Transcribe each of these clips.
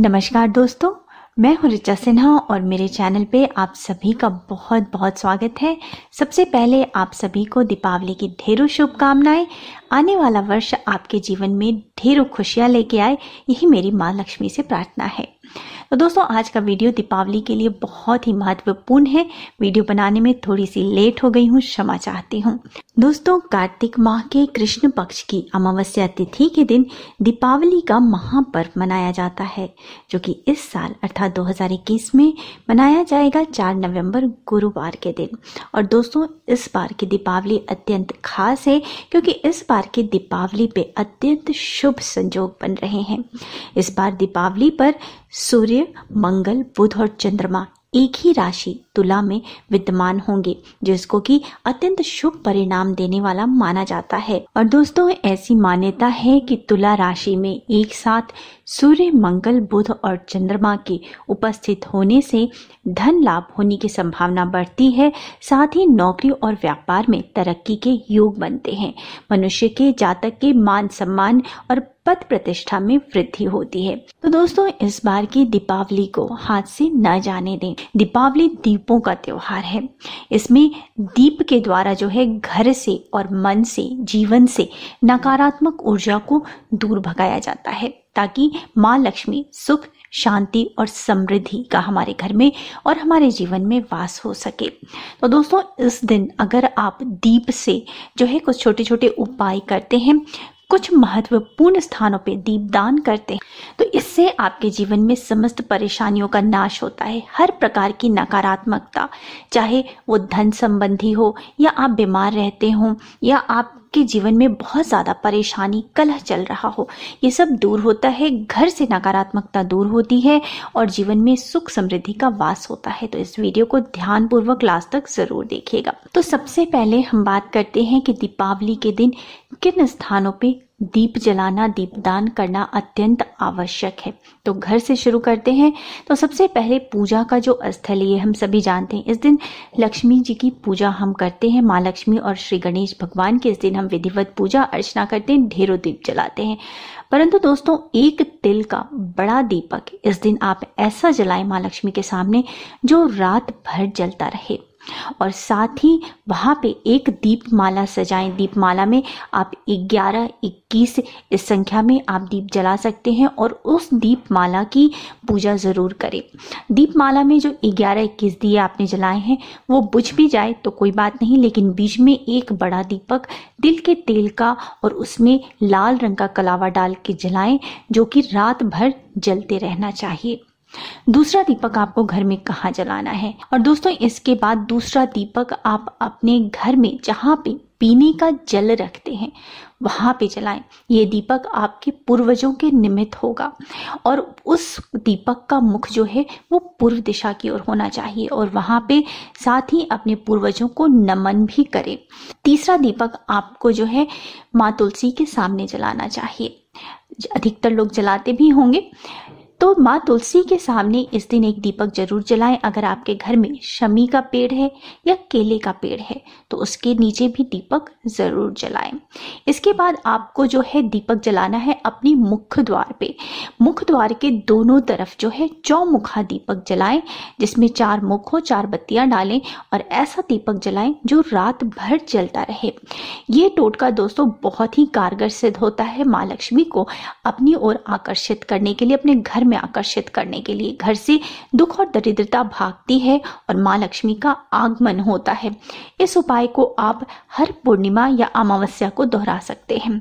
नमस्कार दोस्तों मैं हूं रिचा सिन्हा और मेरे चैनल पे आप सभी का बहुत बहुत स्वागत है सबसे पहले आप सभी को दीपावली की ढेरों शुभकामनाएं आने वाला वर्ष आपके जीवन में ढेरों खुशियां लेके आए यही मेरी माँ लक्ष्मी से प्रार्थना है तो दोस्तों आज का वीडियो दीपावली के लिए बहुत ही महत्वपूर्ण है वीडियो बनाने में थोड़ी सी लेट हो गई हूँ क्षमा चाहती हूँ दोस्तों कार्तिक माह के कृष्ण पक्ष की अमावस्या तिथि के दिन दीपावली का महापर्व मनाया जाता है जो कि इस साल अर्थात 2021 में मनाया जाएगा 4 नवंबर गुरुवार के दिन और दोस्तों इस बार की दीपावली अत्यंत खास है क्योंकि इस बार की दीपावली पे अत्यंत शुभ संजोग बन रहे हैं इस बार दीपावली पर सूर्य मंगल बुध और चंद्रमा एक ही राशि तुला में विद्यमान होंगे जिसको कि अत्यंत शुभ परिणाम देने वाला माना जाता है और दोस्तों ऐसी मान्यता है कि तुला राशि में एक साथ सूर्य मंगल बुध और चंद्रमा के उपस्थित होने से धन लाभ होने की संभावना बढ़ती है साथ ही नौकरी और व्यापार में तरक्की के योग बनते हैं मनुष्य के जातक के मान सम्मान और पद प्रतिष्ठा में वृद्धि होती है तो दोस्तों इस बार की दीपावली को हाथ से न जाने दें दीपावली दीपों का त्योहार है इसमें दीप के द्वारा जो है घर से और मन से जीवन से नकारात्मक ऊर्जा को दूर भगाया जाता है ताकि माँ लक्ष्मी सुख शांति और समृद्धि का हमारे घर में और हमारे जीवन में वास हो सके तो दोस्तों इस दिन अगर आप दीप से जो है कुछ छोटे छोटे उपाय करते हैं कुछ महत्वपूर्ण स्थानों पे दीपदान करते हैं तो इससे आपके जीवन में समस्त परेशानियों का नाश होता है हर प्रकार की नकारात्मकता चाहे वो धन संबंधी हो या आप बीमार रहते हो या आप आपके जीवन में बहुत ज़्यादा परेशानी कलह चल रहा हो ये सब दूर होता है घर से नकारात्मकता दूर होती है और जीवन में सुख समृद्धि का वास होता है तो इस वीडियो को ध्यान पूर्वक लास्ट तक ज़रूर देखिएगा तो सबसे पहले हम बात करते हैं कि दीपावली के दिन किन स्थानों पे दीप जलाना दीपदान करना अत्यंत आवश्यक है तो घर से शुरू करते हैं तो सबसे पहले पूजा का जो स्थल ये हम सभी जानते हैं इस दिन लक्ष्मी जी की पूजा हम करते हैं माँ लक्ष्मी और श्री गणेश भगवान के इस दिन हम विधिवत पूजा अर्चना करते हैं ढेरों दीप जलाते हैं परंतु दोस्तों एक तिल का बड़ा दीपक इस दिन आप ऐसा जलाएं माँ लक्ष्मी के सामने जो रात भर जलता रहे और साथ ही वहाँ पे एक दीपमाला सजाएं दीपमाला में आप 11, 21 इस संख्या में आप दीप जला सकते हैं और उस दीपमाला की पूजा ज़रूर करें दीपमाला में जो 11, 21 दिए आपने जलाए हैं वो बुझ भी जाए तो कोई बात नहीं लेकिन बीच में एक बड़ा दीपक दिल के तेल का और उसमें लाल रंग का कलावा डाल के जलाएं जो कि रात भर जलते रहना चाहिए दूसरा दीपक आपको घर में कहाँ जलाना है और दोस्तों इसके बाद दूसरा दीपक आप अपने घर में जहाँ पे पीने का जल रखते हैं वहां पे जलाएं ये दीपक आपके पूर्वजों के निमित्त होगा और उस दीपक का मुख जो है वो पूर्व दिशा की ओर होना चाहिए और वहां पे साथ ही अपने पूर्वजों को नमन भी करें तीसरा दीपक आपको जो है माँ तुलसी के सामने जलाना चाहिए अधिकतर लोग जलाते भी होंगे तो माँ तुलसी के सामने इस दिन एक दीपक जरूर जलाएं अगर आपके घर में शमी का पेड़ है या केले का पेड़ है तो उसके नीचे भी दीपक जरूर जलाएं इसके बाद आपको जो है दीपक जलाना है अपनी मुख्य द्वार पे मुख्य द्वार के दोनों तरफ जो है चौमुखा दीपक जलाएं जिसमें चार मुख हो चार बत्तियां डालें और ऐसा दीपक जलाएं जो रात भर जलता रहे ये टोटका दोस्तों बहुत ही कारगर सिद्ध होता है माँ लक्ष्मी को अपनी ओर आकर्षित करने के लिए अपने घर में में आकर्षित करने के लिए घर से दुख और दरिद्रता भागती है और माँ लक्ष्मी का आगमन होता है इस उपाय को आप हर पूर्णिमा या अमावस्या को दोहरा सकते हैं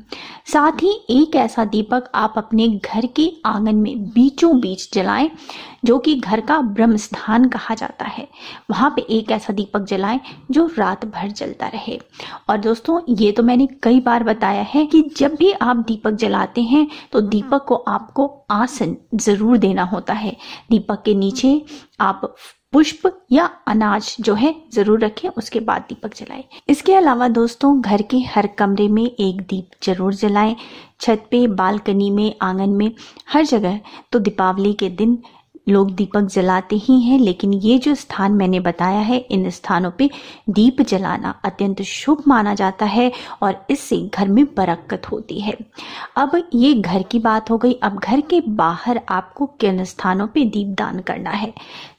साथ ही एक ऐसा दीपक आप अपने घर के आंगन में बीचों बीच जलाएं जो कि घर का ब्रह्म स्थान कहा जाता है वहाँ पे एक ऐसा दीपक जलाएं जो रात भर जलता रहे और दोस्तों ये तो मैंने कई बार बताया है कि जब भी आप दीपक जलाते हैं तो दीपक को आपको आसन ज़रूर देना होता है दीपक के नीचे आप पुष्प या अनाज जो है जरूर रखें उसके बाद दीपक जलाएं इसके अलावा दोस्तों घर के हर कमरे में एक दीप जरूर जलाएं छत पे बालकनी में आंगन में हर जगह तो दीपावली के दिन लोग दीपक जलाते ही हैं लेकिन ये जो स्थान मैंने बताया है इन स्थानों पे दीप जलाना अत्यंत शुभ माना जाता है और इससे घर में बरक्कत होती है अब ये घर की बात हो गई अब घर के बाहर आपको किन स्थानों पे दीप दान करना है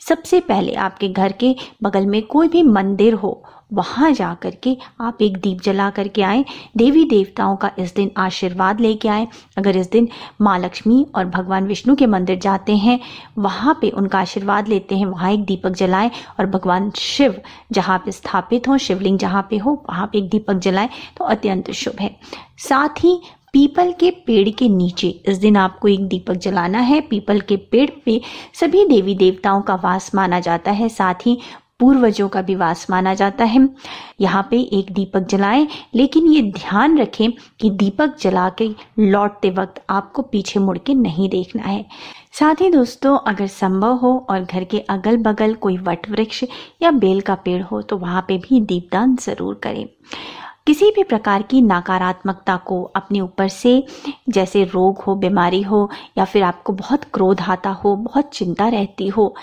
सबसे पहले आपके घर के बगल में कोई भी मंदिर हो वहां जा के आप एक दीप जला करके आए देवी देवताओं का इस दिन आशीर्वाद लेके आए अगर इस दिन माँ लक्ष्मी और भगवान विष्णु के मंदिर जाते हैं वहां पे उनका आशीर्वाद लेते हैं वहां एक दीपक जलाएं और भगवान शिव जहाँ पे स्थापित हो शिवलिंग जहाँ पे हो वहां पे एक दीपक जलाएं तो अत्यंत शुभ है साथ ही पीपल के पेड़ के नीचे इस दिन आपको एक दीपक जलाना है पीपल के पेड़ पे सभी देवी देवताओं का वास माना जाता है साथ ही पूर्वजों का भी वास माना जाता है यहाँ पे एक दीपक जलाएं लेकिन ये ध्यान रखें कि दीपक जला के लौटते वक्त आपको पीछे मुड़ के नहीं देखना है साथ ही दोस्तों अगर संभव हो और घर के अगल बगल कोई वट वृक्ष या बेल का पेड़ हो तो वहाँ पे भी दीपदान ज़रूर करें किसी भी प्रकार की नकारात्मकता को अपने ऊपर से जैसे रोग हो बीमारी हो या फिर आपको बहुत क्रोध आता हो बहुत चिंता रहती हो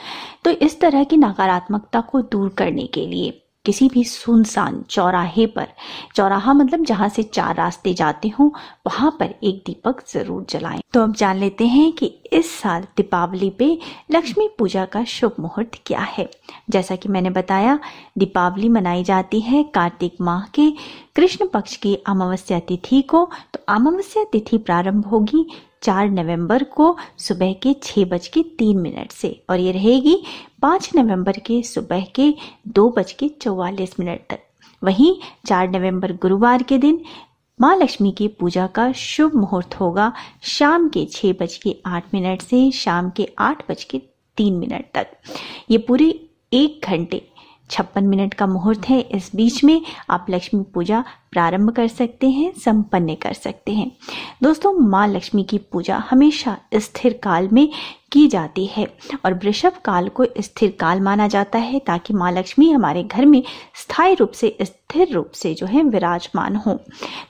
तो इस तरह की नकारात्मकता को दूर करने के लिए किसी भी सुनसान चौराहे पर चौराहा मतलब जहाँ से चार रास्ते जाते हों वहाँ पर एक दीपक जरूर जलाएं। तो अब जान लेते हैं कि इस साल दीपावली पे लक्ष्मी पूजा का शुभ मुहूर्त क्या है जैसा कि मैंने बताया दीपावली मनाई जाती है कार्तिक माह के कृष्ण पक्ष की अमावस्या तिथि को अमावस्या तिथि प्रारंभ होगी चार नवंबर को सुबह के छः बज के तीन मिनट से और ये रहेगी पाँच नवंबर के सुबह के दो बज के चौवालीस मिनट तक वहीं चार नवंबर गुरुवार के दिन माँ लक्ष्मी की पूजा का शुभ मुहूर्त होगा शाम के छह बज के आठ मिनट से शाम के आठ बज के तीन मिनट तक ये पूरे एक घंटे छप्पन मिनट का मुहूर्त है इस बीच में आप लक्ष्मी पूजा प्रारंभ कर सकते हैं संपन्न कर सकते हैं दोस्तों माँ लक्ष्मी की पूजा हमेशा स्थिर काल में की जाती है और वृषभ काल को स्थिर काल माना जाता है ताकि माँ लक्ष्मी हमारे घर में स्थायी रूप से स्थिर रूप से जो है विराजमान हो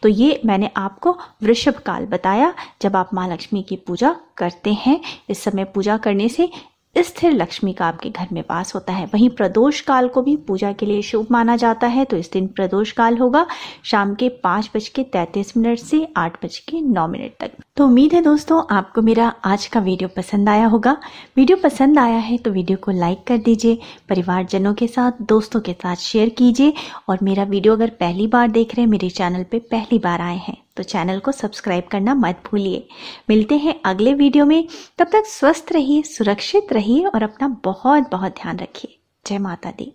तो ये मैंने आपको वृषभ काल बताया जब आप माँ लक्ष्मी की पूजा करते हैं इस समय पूजा करने से स्थिर लक्ष्मी का आपके घर में वास होता है वहीं प्रदोष काल को भी पूजा के लिए शुभ माना जाता है तो इस दिन प्रदोष काल होगा शाम के पांच बज के तैतीस मिनट से आठ बज के नौ मिनट तक तो उम्मीद है दोस्तों आपको मेरा आज का वीडियो पसंद आया होगा वीडियो पसंद आया है तो वीडियो को लाइक कर दीजिए परिवारजनों के साथ दोस्तों के साथ शेयर कीजिए और मेरा वीडियो अगर पहली बार देख रहे हैं मेरे चैनल पर पहली बार आए हैं तो चैनल को सब्सक्राइब करना मत भूलिए मिलते हैं अगले वीडियो में तब तक स्वस्थ रहिए सुरक्षित रहिए और अपना बहुत बहुत ध्यान रखिए जय माता दी